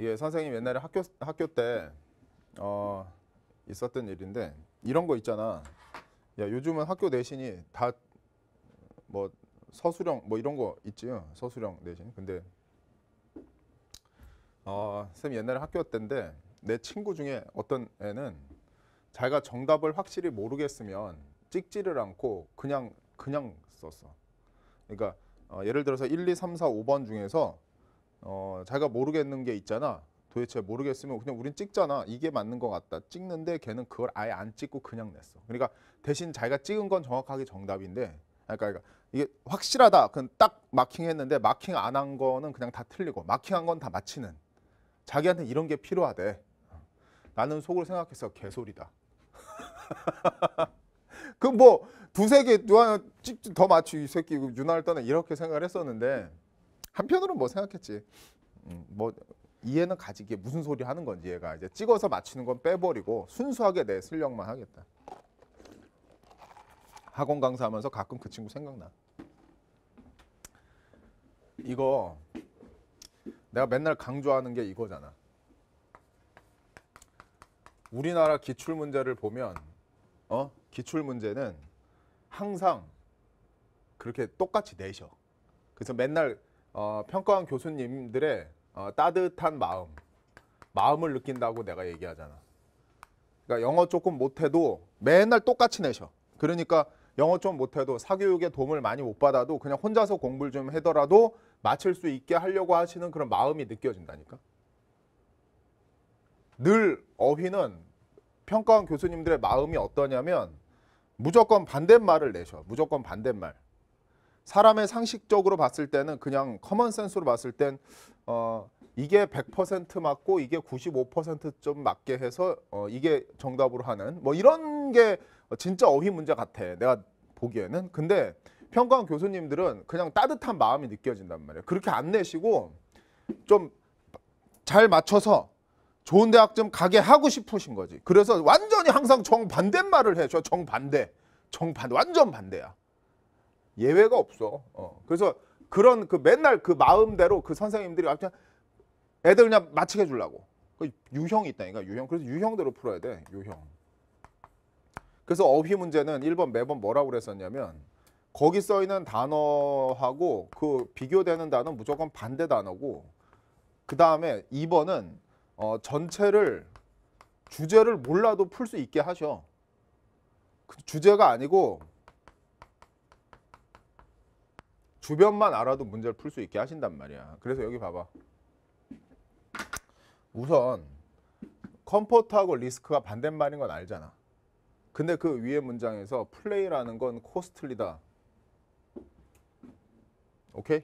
이게 예, 선생님 옛날에 학교 학교 때 어, 있었던 일인데 이런 거 있잖아. 야 요즘은 학교 내신이 다 뭐 서술형 뭐 이런 거 있지요. 서술형 내신. 근데 어, 선생님 옛날에 학교 때인데 내 친구 중에 어떤 애는 자기가 정답을 확실히 모르겠으면 찍지를 않고 그냥 그냥 썼어. 그러니까 어, 예를 들어서 1, 2, 3, 4, 5번 중에서 어, 자기가 모르겠는 게 있잖아. 도대체 모르겠으면 그냥 우린 찍잖아. 이게 맞는 것 같다. 찍는데 걔는 그걸 아예 안 찍고 그냥 냈어. 그러니까 대신 자기가 찍은 건 정확하게 정답인데 아, 그러니까, 이게 확실하다. 그건 딱 마킹했는데 마킹 안 한 거는 그냥 다 틀리고 마킹한 건 다 맞히는 자기한테 이런 게 필요하대. 나는 속을 생각해서 개소리다. 그뭐 두세 개찍더 맞추 이 새끼 유난을 그 떠나 이렇게 생각을 했었는데 한편으로는 뭐 생각했지. 음, 뭐 이해는 가지게 무슨 소리 하는 건지 얘가 이제 찍어서 맞히는 건 빼버리고 순수하게 내 실력만 하겠다. 학원 강사하면서 가끔 그 친구 생각나. 이거 내가 맨날 강조하는 게 이거잖아. 우리나라 기출 문제를 보면 어? 기출 문제는 항상 그렇게 똑같이 내셔. 그래서 맨날 어, 평가원 교수님들의 어, 따뜻한 마음, 마음을 느낀다고 내가 얘기하잖아. 그러니까 영어 조금 못해도 맨날 똑같이 내셔. 그러니까 영어 좀 못해도 사교육의 도움을 많이 못 받아도 그냥 혼자서 공부를 좀 하더라도 마칠 수 있게 하려고 하시는 그런 마음이 느껴진다니까. 늘 어휘는 평가원 교수님들의 마음이 어떠냐면 무조건 반대말을 내셔. 무조건 반대말. 사람의 상식적으로 봤을 때는 그냥 커먼 센스로 봤을 땐 어, 이게 100% 맞고 이게 95%좀 맞게 해서 어, 이게 정답으로 하는 뭐 이런 게 진짜 어휘 문제 같아. 내가 보기에는. 근데 평가원 교수님들은 그냥 따뜻한 마음이 느껴진단 말이에요. 그렇게 안 내시고 좀 잘 맞춰서 좋은 대학 좀 가게 하고 싶으신 거지. 그래서 완전히 항상 정반대 말을 해. 줘 정반대. 정반대. 완전 반대야. 예외가 없어. 어. 그래서 그런 그 맨날 그 마음대로 그 선생님들이 그냥 애들 그냥 마치게 주려고그 유형이 있다니까 유형. 그래서 유형대로 풀어야 돼. 유형. 그래서 어휘 문제는 1번 매번 뭐라고 그랬었냐면 거기 써 있는 단어하고 그 비교되는 단어 무조건 반대 단어고 그 다음에 2번은 어, 전체를 주제를 몰라도 풀 수 있게 하셔. 그 주제가 아니고 주변만 알아도 문제를 풀 수 있게 하신단 말이야. 그래서 여기 봐봐. 우선 컴포트하고 리스크가 반대말인 건 알잖아. 근데 그 위에 문장에서 플레이라는 건 코스틀리다. 오케이?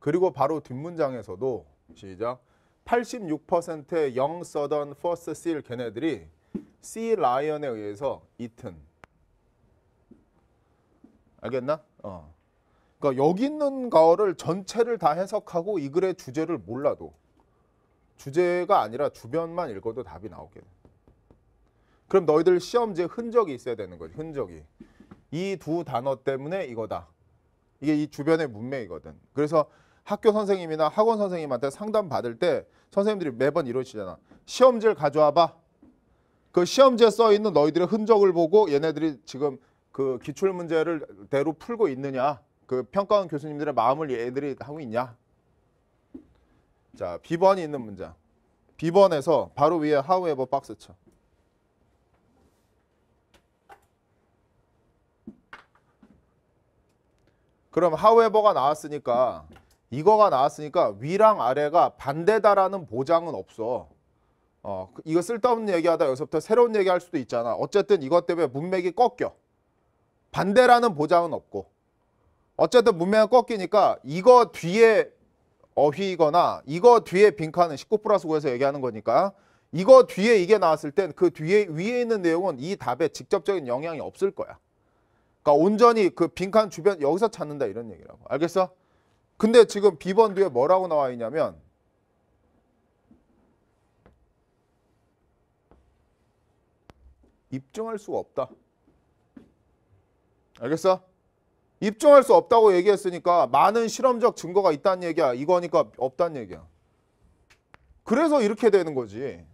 그리고 바로 뒷문장에서도 시작 86%의 0 써던 퍼스트 씰 걔네들이 씨 라이언에 의해서 이튼 알겠나? 어. 그러니까 여기 있는 가어를 전체를 다 해석하고 이 글의 주제를 몰라도 주제가 아니라 주변만 읽어도 답이 나오게. 그럼 너희들 시험지에 흔적이 있어야 되는 거지. 흔적이. 이 두 단어 때문에 이거다. 이게 이 주변의 문맥이거든. 그래서 학교 선생님이나 학원 선생님한테 상담 받을 때 선생님들이 매번 이러시잖아. 시험지를 가져와 봐. 그 시험지에 써 있는 너희들의 흔적을 보고 얘네들이 지금 그 기출 문제를 대로 풀고 있느냐. 그 평가원 교수님들의 마음을 얘들이 하고 있냐? 자, B번이 있는 문장. B번에서 바로 위에 h o w e 박스 쳐. 그럼 h o w e 가 나왔으니까 이거가 나왔으니까 위랑 아래가 반대다라는 보장은 없어. 어, 이거 쓸데없는 얘기하다 여기서부터 새로운 얘기할 수도 있잖아. 어쨌든 이것 때문에 문맥이 꺾여. 반대라는 보장은 없고. 어쨌든 문맥은 꺾이니까 이거 뒤에 어휘거나 이 이거 뒤에 빈칸은 19 플러스 5에서 얘기하는 거니까 이거 뒤에 이게 나왔을 땐 그 뒤에 위에 있는 내용은 이 답에 직접적인 영향이 없을 거야. 그러니까 온전히 그 빈칸 주변 여기서 찾는다 이런 얘기라고. 알겠어? 근데 지금 B번 뒤에 뭐라고 나와 있냐면 입증할 수가 없다. 알겠어? 입증할 수 없다고 얘기했으니까 많은 실험적 증거가 있다는 얘기야. 이거니까 없다는 얘기야. 그래서 이렇게 되는 거지.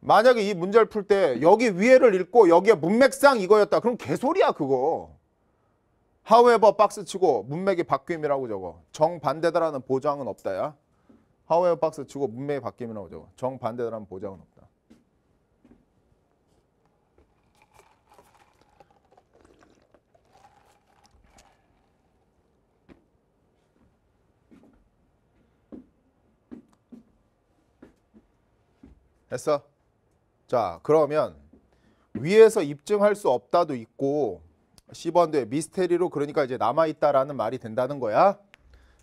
만약에 이 문제를 풀 때 여기 위에를 읽고 여기에 문맥상 이거였다. 그럼 개소리야 그거. 하우에버 박스 치고 문맥이 바뀜이라고 적어. 정반대다라는 보장은 없다야. 하우에버 박스 치고 문맥이 바뀜이라고 적어. 정반대다라는 보장은 없다. 됐어? 자 그러면 위에서 입증할 수 없다도 있고 10번도에 미스테리로 그러니까 이제 남아있다라는 말이 된다는 거야.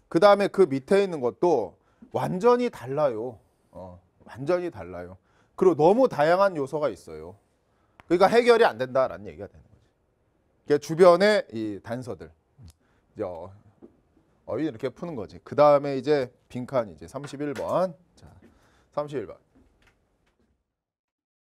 그 다음에 그 밑에 있는 것도 완전히 달라요. 어, 완전히 달라요. 그리고 너무 다양한 요소가 있어요. 그러니까 해결이 안 된다라는 얘기가 되는 거지. 그러니까 주변의 이 단서들. 이제 어, 어, 이렇게 푸는 거지. 그 다음에 이제 빈칸 이제 31번. 자, 31번.